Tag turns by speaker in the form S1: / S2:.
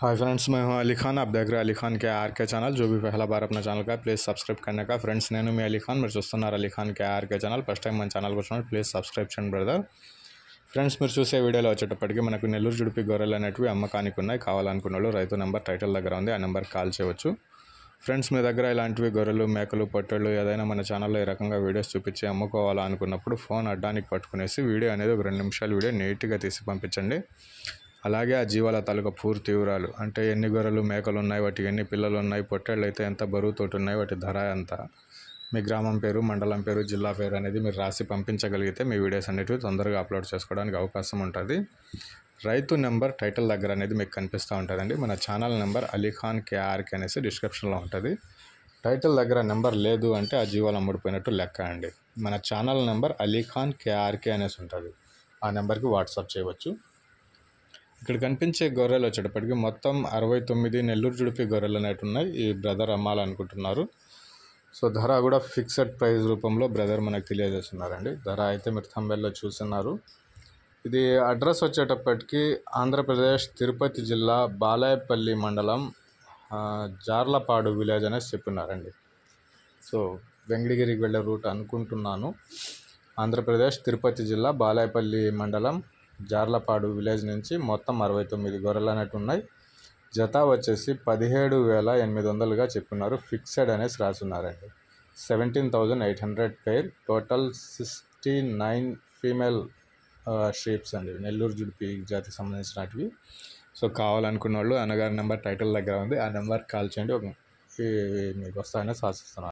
S1: hi friends మేము हूं అబ్ దగ్గర आप కే ఆర్కే ఛానల్ जो भी पहला बार अपना ఛానల్ का ప్లీజ్ సబ్స్క్రైబ్ కన్నా ఫ్రెండ్స్ నేను మీ అలీఖాన్ మీరు చూస్తున్నారు Ali K RK channel first time మన ఛానల్ వచ్చినప్పుడు ప్లీజ్ సబ్స్క్రైబ్ చేయండి బ్రదర్ ఫ్రెండ్స్ మీరు చూసే వీడియోలో వచ్చేటప్పటికీ మనకు నెల్లూరు జుడిపి గొర్రెలు అనేటివి అమ్మకానికి ఉన్నాయి కావాలనుకున్న వాళ్ళు రైతు నెంబర్ టైటిల్ దగ్గర ఉంది ఆ నెంబర్ కాల్ చేయవచ్చు ఫ్రెండ్స్ మీ దగ్గర ఇలాంటివి గొర్రెలు మేకలు పొట్టళ్ళు ఏదైనా మన ఛానల్లో ఈ రకంగా వీడియోస్ చూపించి అమ్ముకోవాలనుకున్నప్పుడు ఫోన్ అడ్డానికి పట్టుకునేసి వీడియో అనేది ఒక రెండు నిమిషాలు వీడియో నీట్గా తీసి పంపించండి అలాగే ఆ జీవాల తాలూకా పూర్తి వివరాలు అంటే ఎన్ని గొర్రెలు మేకలు ఉన్నాయి వాటికి ఎన్ని పిల్లలు ఉన్నాయి పొట్టేళ్ళు అయితే ఎంత బరువుతోటి ఉన్నాయి వాటి ధర ఎంత మీ గ్రామం పేరు మండలం పేరు జిల్లా పేరు అనేది మీరు రాసి పంపించగలిగితే మీ వీడియోస్ అనేటివి తొందరగా అప్లోడ్ చేసుకోవడానికి అవకాశం ఉంటుంది రైతు నెంబర్ టైటిల్ దగ్గర అనేది మీకు కనిపిస్తూ ఉంటుందండి మన ఛానల్ నెంబర్ అలీఖాన్ కేఆర్కి అనేసి డిస్క్రిప్షన్లో ఉంటుంది టైటిల్ దగ్గర నెంబర్ లేదు అంటే ఆ జీవాలు అమ్ముడిపోయినట్టు లెక్క అండి మన ఛానల్ నెంబర్ అలీఖాన్ కేఆర్కే అనేసి ఉంటుంది ఆ నెంబర్కి వాట్సాప్ చేయవచ్చు ఇక్కడ కనిపించే గొర్రెలు వచ్చేటప్పటికి మొత్తం అరవై తొమ్మిది నెల్లూరు జుడిపి గొర్రెలు అనేవి ఉన్నాయి ఈ బ్రదర్ అమ్మాలనుకుంటున్నారు సో ధర కూడా ఫిక్స్డ్ ప్రైస్ రూపంలో బ్రదర్ మనకు తెలియజేస్తున్నారండి ధర అయితే మీరు తమ్మెల్లో చూస్తున్నారు ఇది అడ్రస్ వచ్చేటప్పటికి ఆంధ్రప్రదేశ్ తిరుపతి జిల్లా బాలాయపల్లి మండలం జార్లపాడు విలేజ్ అనేసి చెప్పినారండి సో వెంకటగిరికి వెళ్ళే రూట్ అనుకుంటున్నాను ఆంధ్రప్రదేశ్ తిరుపతి జిల్లా బాలాయపల్లి మండలం జార్లపాడు విలేజ్ నుంచి మొత్తం అరవై తొమ్మిది గొర్రెలు అనేటు ఉన్నాయి జత వచ్చేసి పదిహేడు వేల ఎనిమిది వందలుగా చెప్పున్నారు ఫిక్సెడ్ అనేసి రాసున్నారండి seventeen thousand eight hundred per total sixty nine female sheeps అండి నెల్లూరు జుడిపి జాతికి సంబంధించినటివి సో కావాలనుకున్న వాళ్ళు అన్నగారి నెంబర్ టైటిల్ దగ్గర ఉంది ఆ నెంబర్ కాల్ చేయండి ఒక మీకు వస్తాయనేసి ఆశిస్తున్నాను